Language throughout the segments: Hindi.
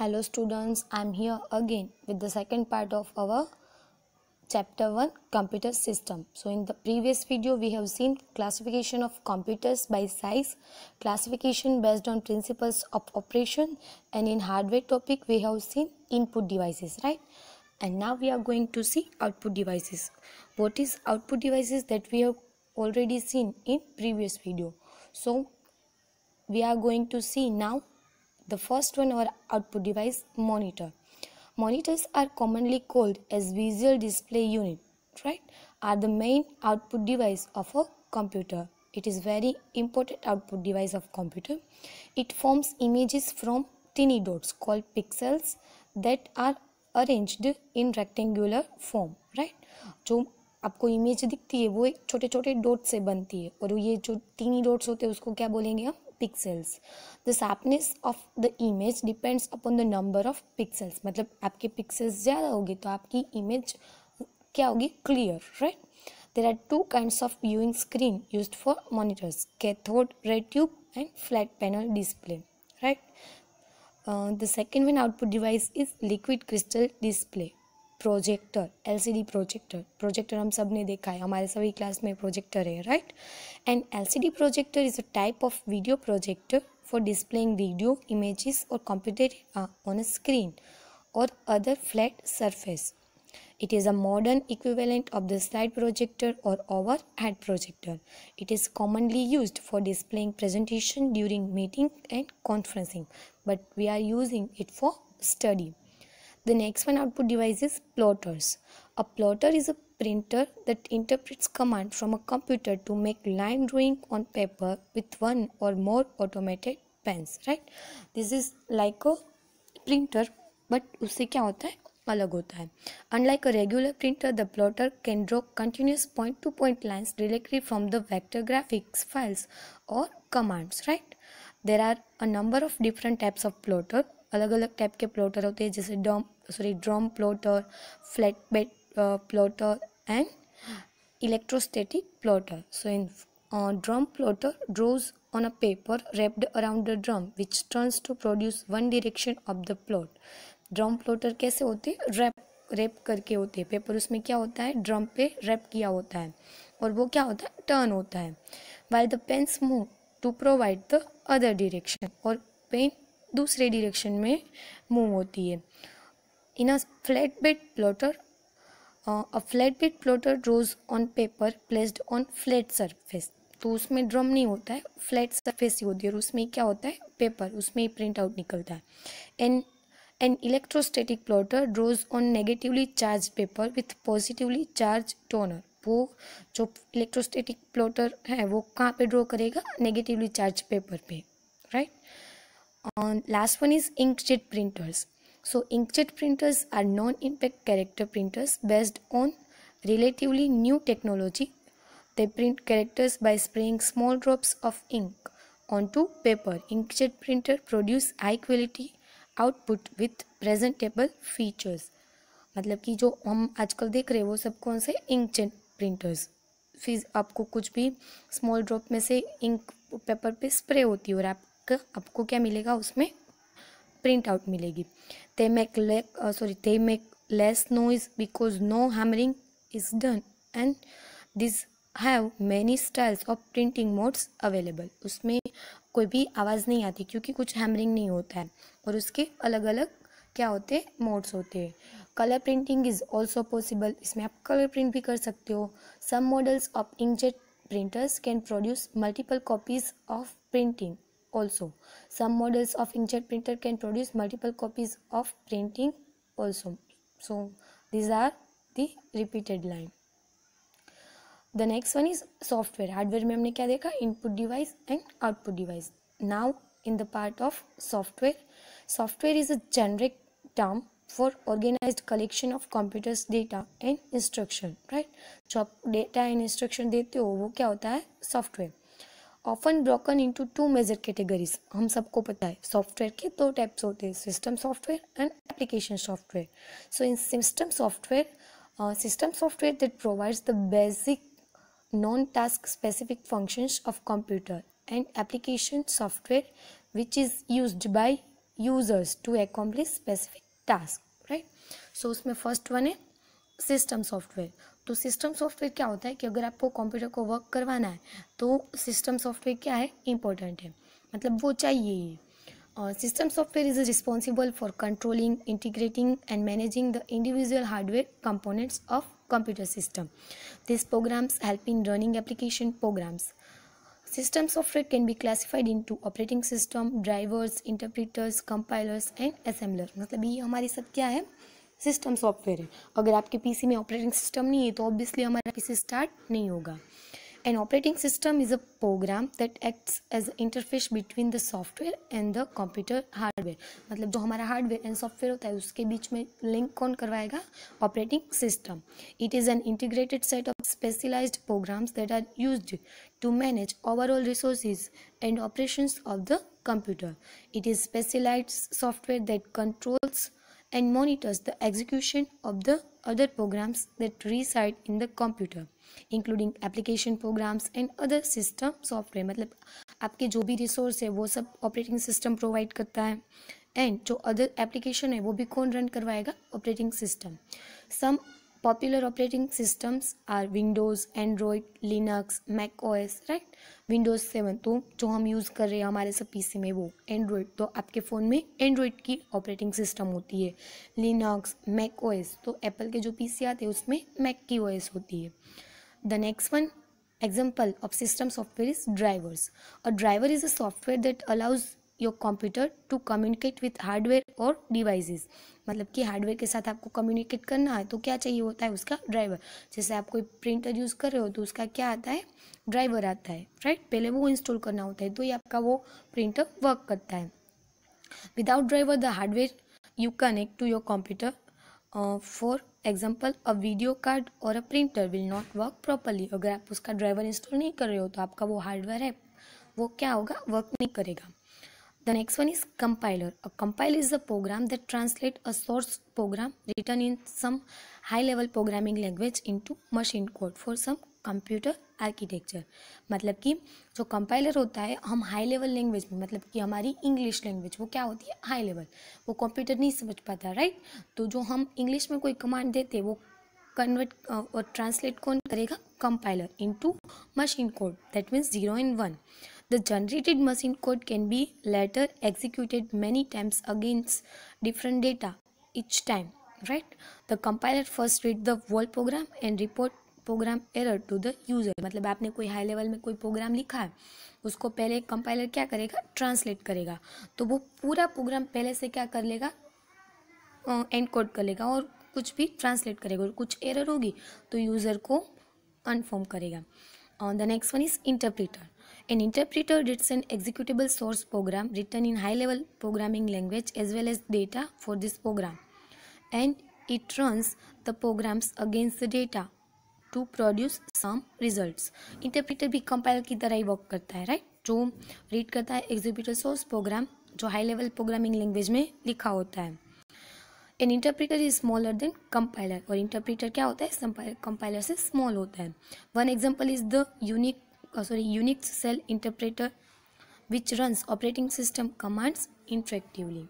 hello students i'm here again with the second part of our chapter 1 computer system so in the previous video we have seen classification of computers by size classification based on principles of operation and in hardware topic we have seen input devices right and now we are going to see output devices what is output devices that we have already seen in previous video so we are going to see now The first one our output device monitor. Monitors are commonly called as visual display unit, right? Are the main output device of a computer. It is very important output device of computer. It forms images from tiny dots called pixels that are arranged in rectangular form, right? jo आपको इमेज दिखती है वो एक छोटे छोटे डॉट से बनती है और ये जो तीन डॉट्स होते हैं उसको क्या बोलेंगे हम pixels the sharpness of the image depends upon the number of pixels मतलब आपके पिक्सल्स ज़्यादा होगी तो आपकी इमेज क्या होगी clear right there are two kind of viewing screen use for monitors cathode ray tube and flat panel display right the second one output device is liquid crystal display projector LCD projector projector हम सब ने देखा है हमारे सभी क्लास में प्रोजेक्टर है right and LCD projector is a type of video projector for displaying video images और कंप्यूटर ऑन अ स्क्रीन और other flat surface It is a modern equivalent of the slide projector or overhead projector. It is commonly used for displaying presentation during meeting and conferencing, but we are using it for study. The next one output device is plotters. A plotter is a printer that interprets commands from a computer to make line drawing on paper with one or more automated pens, right? This is like a printer, but usse kya hota hai? Alag hota hai. Unlike a regular printer, the plotter can draw continuous point-to-point -point lines directly from the vector graphics files or commands, right? There are a number of different types of plotter. अलग अलग टाइप के प्लॉटर होते हैं जैसे drum sorry drum plotter flat bed plotter and electrostatic plotter so in drum plotter draws on a paper wrapped around the drum which turns to produce one direction of the plot drum plotter कैसे होते हैं रैप रेप करके होते हैं पेपर उसमें क्या होता है ड्रम पे रैप किया होता है और वो क्या होता है टर्न होता है Y the pens move to provide the other direction और पेन दूसरे डिरेक्शन में मूव होती है in a flat bed plotter a flat bed plotter draws on paper placed on flat surface तो उसमें ड्रम नहीं होता है फ्लैट सरफेस ही होती है और उसमें क्या होता है पेपर उसमें ही प्रिंट आउट निकलता है and an electrostatic plotter draws on negatively charge paper with positively charge toner वो जो इलेक्ट्रोस्टेटिक प्लॉटर है वो कहाँ पे ड्रॉ करेगा नेगेटिवली चार्ज पेपर पे right right? on last one is inkjet printers. So inkjet printers are non-impact character printers based on relatively new technology. They print characters by spraying small drops of ink onto paper. Inkjet printer produce high quality output with presentable features मतलब कि जो हम आजकल देख रहे हैं वो सब कौन से इंकजेट प्रिंटर्स फिर आपको कुछ भी स्मॉल ड्रॉप में से इंक पेपर पे स्प्रे होती है और आप आपको क्या मिलेगा उसमें प्रिंट आउट मिलेगी they make sorry they make less noise because no hammering is done and this have many styles of printing modes available उसमें कोई भी आवाज़ नहीं आती क्योंकि कुछ हैमरिंग नहीं होता है और उसके अलग अलग क्या होते हैं मोड्स होते हैं colour printing is also possible इसमें आप कलर प्रिंट भी कर सकते हो some models of inkjet printers can produce multiple copies of printing also. Some models of inkjet printer can produce multiple copies of printing also. So these are the repeated line. The next one is software. Hardware में हमने क्या Input device and output device. Now in the part of software, software is a generic term for organized collection of computers data and instruction, right? जो data and instruction देते हो वो क्या होता है Software. Often broken into two major categories हम सबको पता है सॉफ्टवेयर के दो टाइप्स होते हैं system software and application software so in system software system software that provides the basic non task specific functions of computer and application software which is use by users to accomplish specific task right so उसमें फर्स्ट वन है सिस्टम सॉफ्टवेयर तो सिस्टम सॉफ्टवेयर क्या होता है कि अगर आपको कंप्यूटर को वर्क करवाना है तो सिस्टम सॉफ्टवेयर क्या है इंपॉर्टेंट है मतलब वो चाहिए ही system software is responsible for controlling integrating and managing the individual hardware components of computer system this programs help in running application programs system software can be classified into operating system drivers interpreters compilers and assembler मतलब ये हमारी सब क्या है सिस्टम सॉफ्टवेयर है अगर आपके पीसी में ऑपरेटिंग सिस्टम नहीं है तो ऑब्वियसली हमारा पीसी स्टार्ट नहीं होगा an operating system is a program that acts as interface between the software and the computer hardware मतलब जो हमारा हार्डवेयर एंड सॉफ्टवेयर होता है उसके बीच में लिंक कौन करवाएगा operating system it is an integrated set of specialised programs that are used to manage overall resources and operations of the computer it is specialised software that controls and monitors the execution of the other programs that reside in the computer including application programs and other system software मतलब आपके जो भी रिसोर्स है वो सब ऑपरेटिंग सिस्टम प्रोवाइड करता है एंड जो अदर एप्लीकेशन है वो भी कौन रन करवाएगा operating system some Popular operating systems are Windows, Android, Linux, Mac OS, right? Windows 7 तो जो हम use कर रहे हैं हमारे सब PC में वो Android तो आपके phone में Android की operating system होती है Linux, Mac OS तो Apple के जो PC आते हैं उसमें Mac की OS होती है The next one example of system software is drivers a driver is a software that allows your computer to communicate with hardware और डिवाइसेस मतलब कि हार्डवेयर के साथ आपको कम्युनिकेट करना है तो क्या चाहिए होता है उसका ड्राइवर जैसे आप कोई प्रिंटर यूज़ कर रहे हो तो उसका क्या आता है ड्राइवर आता है राइट पहले वो इंस्टॉल करना होता है तो ये आपका वो प्रिंटर वर्क करता है without driver the hardware you connect to your computer for example a video card or a printer will not work properly अगर आप उसका ड्राइवर इंस्टॉल नहीं कर रहे हो तो आपका वो हार्डवेयर है वो क्या होगा वर्क नहीं करेगा The next one is compiler. A compiler is a program that translates a source program written in some high-level programming language into machine code for some computer architecture. मतलब कि जो compiler होता है हम high-level language में मतलब कि हमारी English language वो क्या होती है high-level वो computer नहीं समझ पाता right? तो जो हम English में कोई command देते वो convert और translate कौन करेगा compiler into machine code that means zero and one. The generated machine code can be later executed many times against different data each time, right? The compiler first read the whole program and report program error to the user मतलब आपने कोई हाई लेवल में कोई प्रोग्राम लिखा है उसको पहले कंपाइलर क्या करेगा ट्रांसलेट करेगा तो वो पूरा प्रोग्राम पहले से क्या कर लेगा एनकोड कर लेगा और कुछ भी ट्रांसलेट करेगा और कुछ एरर होगी तो यूज़र को कन्फर्म करेगा the next one is interpreter An interpreter reads an executable source program written in high-level programming language as well as data for this program. And it runs the programs against the data to produce some results. Interpreter भी compile की तरह ही work करता है right? जो read करता है executor source program जो high level programming language में लिखा होता है an interpreter is smaller than compiler और इंटरप्रीटर क्या होता है कंपाइलर से स्मॉल होता है one example is the unique uh, sorry Unix shell interpreter which runs operating system commands interactively.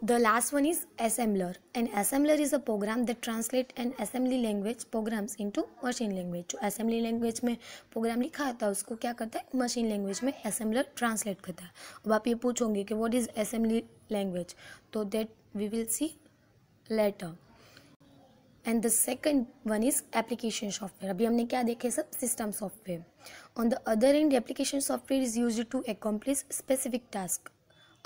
The last one is assembler. An assembler is a program that translate an assembly language programs into machine language. जो assembly language में program लिखा होता है उसको क्या करता है machine language में assembler translate करता है अब आप ये पूछोगे कि what is assembly language तो that we will see later. And the second one is application software अभी हमने क्या देखे सब system software on the other end application software is use to accomplish specific task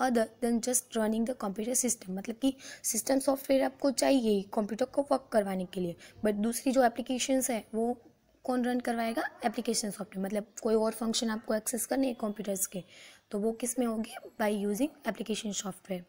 other than just running the computer system मतलब कि सिस्टम सॉफ्टवेयर आपको चाहिए कंप्यूटर को वर्क करवाने के लिए बट दूसरी जो एप्लीकेशंस है वो कौन रन करवाएगा एप्लीकेशन सॉफ्टवेयर मतलब कोई और फंक्शन आपको एक्सेस करने है कंप्यूटर्स के तो वो किस में होगी by using application software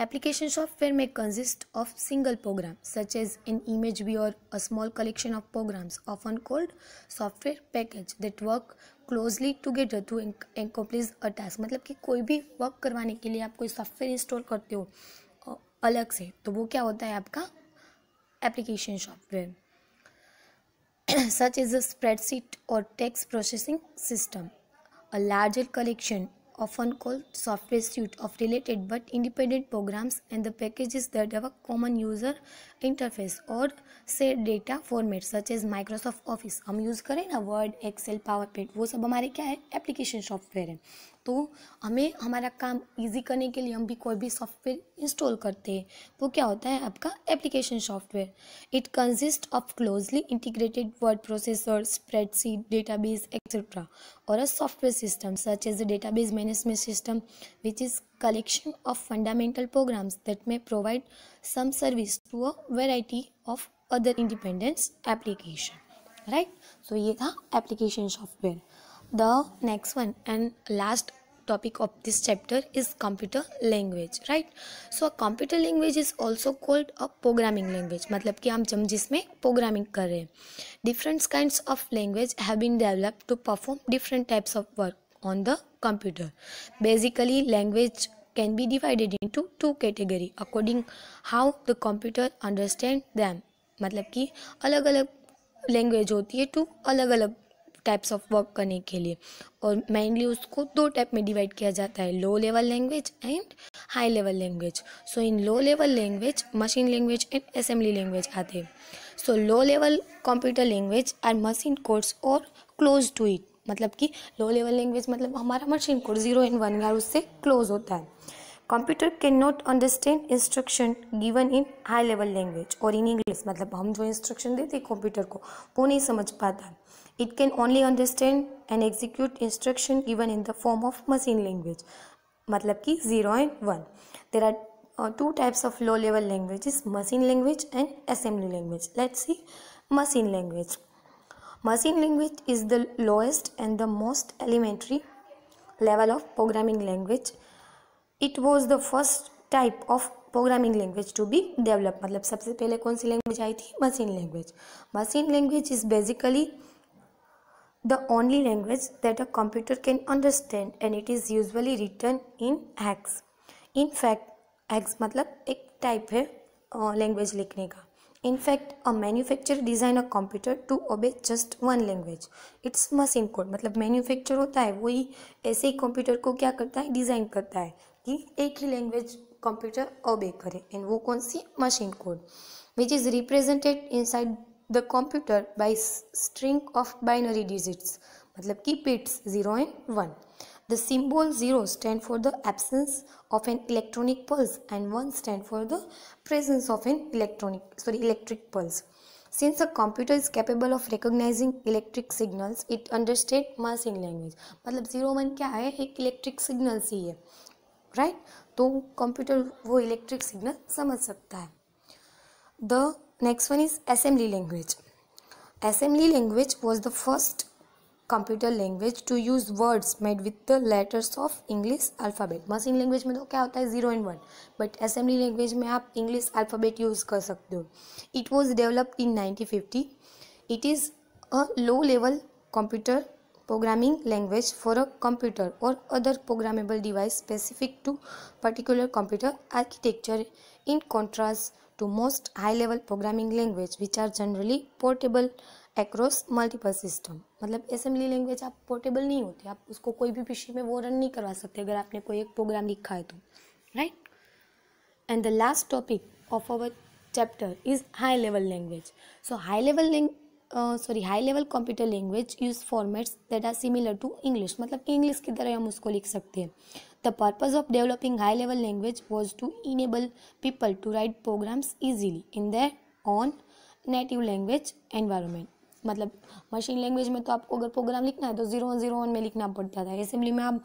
application software में consist of single program such as in image viewer or a small collection of programs of often called software package that work closely together to accomplish a task मतलब कि कोई भी वर्क करवाने के लिए आप कोई सॉफ्टवेयर इंस्टॉल करते हो अलग से तो वो क्या होता है आपका application software such is a spreadsheet or text processing system a larger collection often called software suite of related but independent programs and the packages that have a common user interface or shared data format such as Microsoft Office हम यूज़ करें ना Word, Excel, PowerPoint वो सब हमारे क्या है application software है तो हमें हमारा काम इजी करने के लिए हम भी कोई भी सॉफ्टवेयर इंस्टॉल करते हैं वो तो क्या होता है आपका application software it consist of closely integrated word processor spreadsheet database etcetera or a software system such as database management system which is collection of fundamental programs that may provide some service to a variety of other independence application right so ये था application software the next one and last topic of this chapter is computer language right so a computer language is also called a programming language matlab ki hum जम jisme programming kar rahe different kinds of language have been developed to perform different types of work on the computer basically language can be divided into two category according how the computer understand them matlab ki alag alag language hoti hai टू alag alag types of work करने के लिए और मेनली उसको दो टाइप में डिवाइड किया जाता है low level language and high level language so in low level language machine language and assembly language आते हैं so low level computer language are machine codes or close to it मतलब कि लो लेवल लैंग्वेज मतलब हमारा machine code zero and one यार उससे क्लोज होता है computer can not understand instruction given in high level language or in English मतलब हम जो इंस्ट्रक्शन देते हैं कंप्यूटर को वो नहीं समझ पाता It can only understand and execute instruction given in the form of machine language. मतलब कि and one. There are uh, two types of low-level languages: machine language and assembly language. Let's see machine language machine language is the lowest and the most elementary level of programming language it was the first type of programming language to be developed. मतलब सबसे पहले कौन सी language आई थी machine language. Machine language is basically the only language that a computer can understand and it is usually written in hex. In fact, hex matlab ek type hai uh, language likhne ka In fact, a manufacturer design a computer to obey just one language. It's machine code. matlab manufacturer hota hai wohi aise ही कंप्यूटर को क्या करता है डिज़ाइन करता है कि एक ही लैंग्वेज कंप्यूटर ओबे करे एंड वो कौन सी machine code which is represented in the computer by string of binary digits मतलब कि bits zero and one the symbol zero stand for the absence of an electronic pulse and one stand for the presence of an electronic sorry electric pulse since a computer is capable of recognising electric signals it understand massing language मतलब जीरो वन क्या है एक इलेक्ट्रिक सिग्नल्स ही है राइट right? तो कंप्यूटर वो इलेक्ट्रिक सिग्नल समझ सकता है the next one is assembly language assembly language was the first computer language to use words made with the letters of english alphabet machine language mein to kya hota hai 0 and 1 but assembly language mein aap english alphabet use kar sakte ho it was developed in 1950 it is a low level computer programming language for a computer or other programmable device specific to particular computer architecture in contrast to most high-level programming language which are generally portable across multiple system मतलब असेंबली लैंग्वेज आप पोर्टेबल नहीं होती आप उसको कोई भी पीसी में वो रन नहीं करवा सकते अगर आपने कोई एक प्रोग्राम लिखा है तो right and the last topic of our chapter is high level language so high level sorry high level computer language use formats that are similar to English मतलब कि इंग्लिश की तरह हम उसको लिख सकते हैं the purpose of developing high level language was to enable people to write programs easily in their own native language environment मतलब मशीन लैंग्वेज में तो आपको अगर प्रोग्राम लिखना है तो जीरो वन जीरो वन में लिखना पड़ता था असेंबली में आप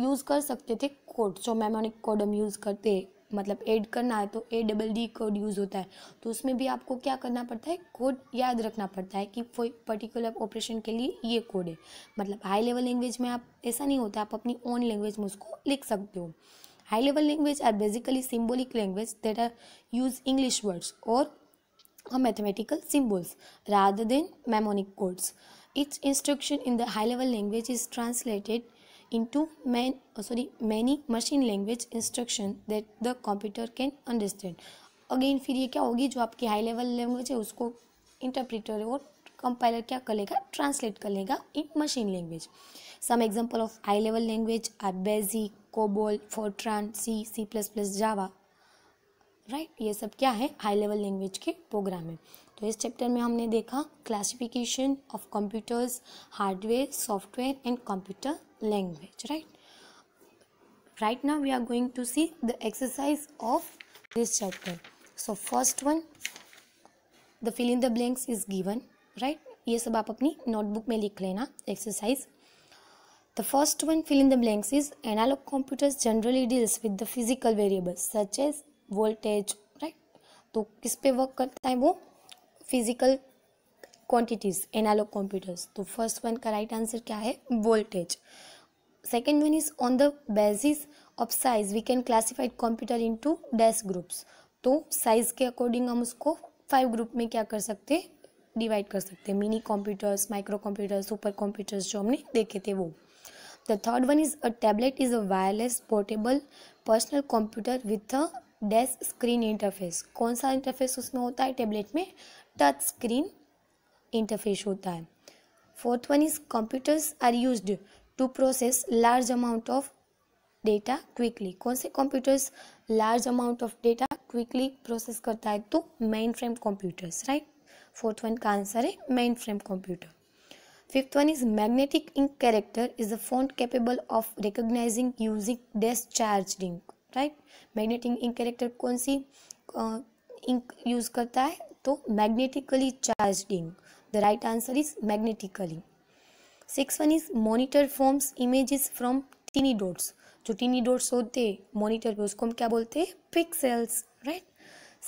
यूज़ कर सकते थे कोड जो मैमोनिक कोड हम यूज़ करते हैं मतलब एड करना है तो A double D code use होता है तो उसमें भी आपको क्या करना पड़ता है कोड याद रखना पड़ता है कि कोई पर्टिकुलर ऑपरेशन के लिए ये कोड है मतलब हाई लेवल लैंग्वेज में आप ऐसा नहीं होता आप अपनी ओन लैंग्वेज में उसको लिख सकते हो high level language are basically symbolic language that are use English words or mathematical symbols rather than mnemonic codes its instruction in the high level language is translated into man sorry many machine language instruction that the computer can understand again फिर ये क्या होगी जो आपकी हाई लेवल लैंग्वेज है उसको इंटरप्रिटर और कंपाइलर क्या कर लेगा ट्रांसलेट कर लेगा in machine language some example of high level language are BASIC COBOL FORTRAN C C plus plus Java right ये सब क्या है हाई लेवल लैंग्वेज के प्रोग्राम है तो इस चैप्टर में हमने देखा classification of computers hardware software and computer language right right now we are going to see the exercise of this chapter so first one the fill in the blanks is given right ये सब आप अपनी नोटबुक में लिख लेना exercise the first one fill in the blanks is analogue computers generally deals with the physical variables such as voltage right तो किस पे वर्क करता है वो फिजिकल क्वांटिटीज एनालॉग कंप्यूटर्स तो फर्स्ट वन का राइट right आंसर क्या है voltage second one is on the basis of size we can classify computer into dash groups तो साइज के अकॉर्डिंग हम उसको फाइव ग्रुप में क्या कर सकते डिवाइड कर सकते हैं mini computers micro computers super computers जो हमने देखे थे वो the third one is a tablet is a wireless portable personal computer with a dash screen interface कौन सा इंटरफेस उसमें होता है टैबलेट में टच स्क्रीन इंटरफेस होता है fourth one is computers are use to process large amount of data quickly कौन से computers large amount of data quickly process करता है तो mainframe computers right fourth one का आंसर है mainframe computer fifth one is magnetic ink character is a phone capable of recognising using charge ink right magnetic ink character कौन सी इंक यूज करता है तो magnetically charge ink the right answer is magnetically six one is monitor forms images from tiny dots जो टीनी डोट्स होते हैं मोनिटर पे उसको हम क्या बोलते हैं pixels right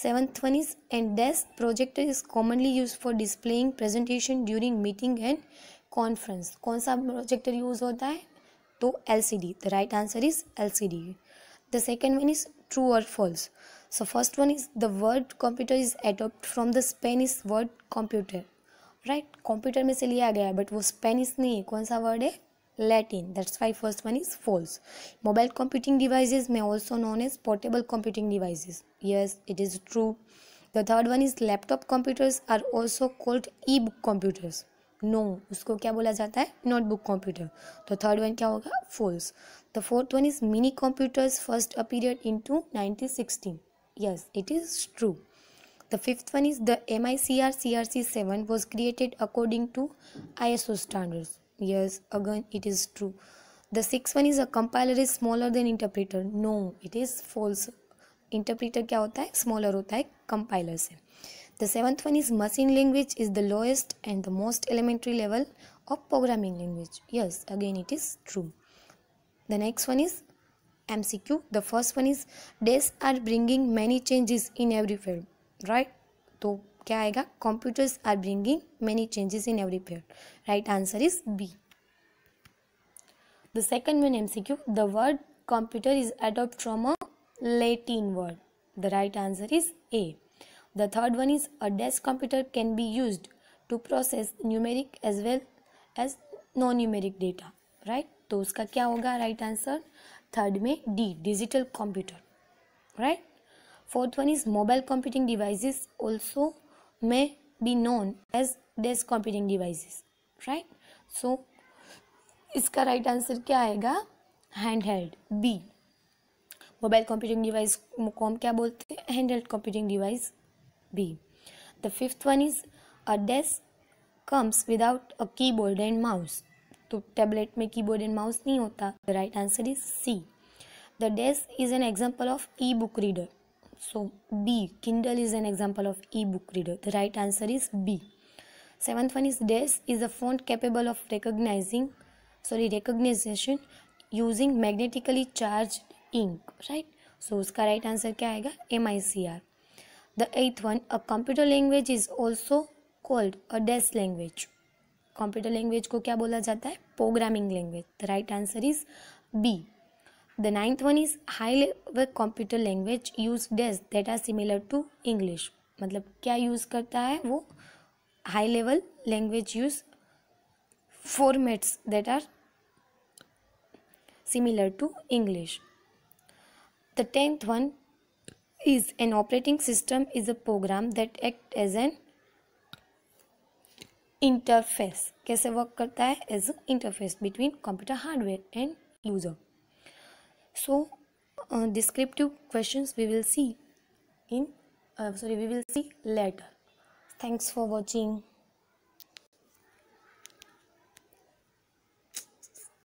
seventh one is and desk projector is commonly use for displaying presentation during meeting and conference कौन सा प्रोजेक्टर यूज होता है तो L C D the right answer is L C D the second one is true or false so first one is the word computer is adopt from the Spanish word computer right computer में से लिया गया है बट वो स्पेनिश नहीं है कौन सा वर्ड है Latin that's why first one is false mobile computing devices में also known as portable computing devices yes it is true the third one is laptop computers are also called e book computers no उसको क्या बोला जाता है नोटबुक कंप्यूटर तो थर्ड वन क्या होगा false the fourth one is mini computers first appeared in two nineteen sixteen yes it is true The fifth one is the MICR 7 was created according to ISO standards. Yes, again, it is true. The sixth one is a compiler is smaller than interpreter. No, it is false. Interpreter kya hota hai? Smaller hota hai. Compiler se. The seventh one is machine language is the lowest and the most elementary level of programming language. Yes, again, it is true. The next one is MCQ. The first one is days are bringing many changes in every field. Right तो क्या आएगा computers are bringing many changes in every pair right answer is B the second one MCQ the word computer is adopt from a Latin word the right answer is A the third one is a desk computer can be use to process numeric as well as non numeric data right तो उसका क्या होगा राइट आंसर थर्ड में D digital computer right Fourth one is mobile computing devices also may be known as desk computing devices. Right? So, iska right answer kya aega? Handheld. B. Mobile computing device kom kya bolte? Handheld computing device. B. The fifth one is a desk comes without a keyboard and mouse. So, tablet mein keyboard and mouse nahi The right answer is C. The desk is an example of e-book reader. So B. Kindle is an example of e-book reader. The right answer is B. Seventh one is DES is a font capable of recognizing, sorry, recognition using magnetically charged ink, right? So उसका right answer क्या आएगा M I C R the eighth one a computer language is also called a डेस लैंग्वेज कंप्यूटर लैंग्वेज को क्या बोला जाता है programming language the right answer is B The ninth one is high level computer language used as that are similar to English. मतलब क्या use करता है वो high-level language use formats that are similar to English. The tenth one is an operating system is a program that act as an interface. कैसे work करता है as an interface between computer hardware and user so uh, descriptive questions we will see in uh, sorry we will see later thanks for watching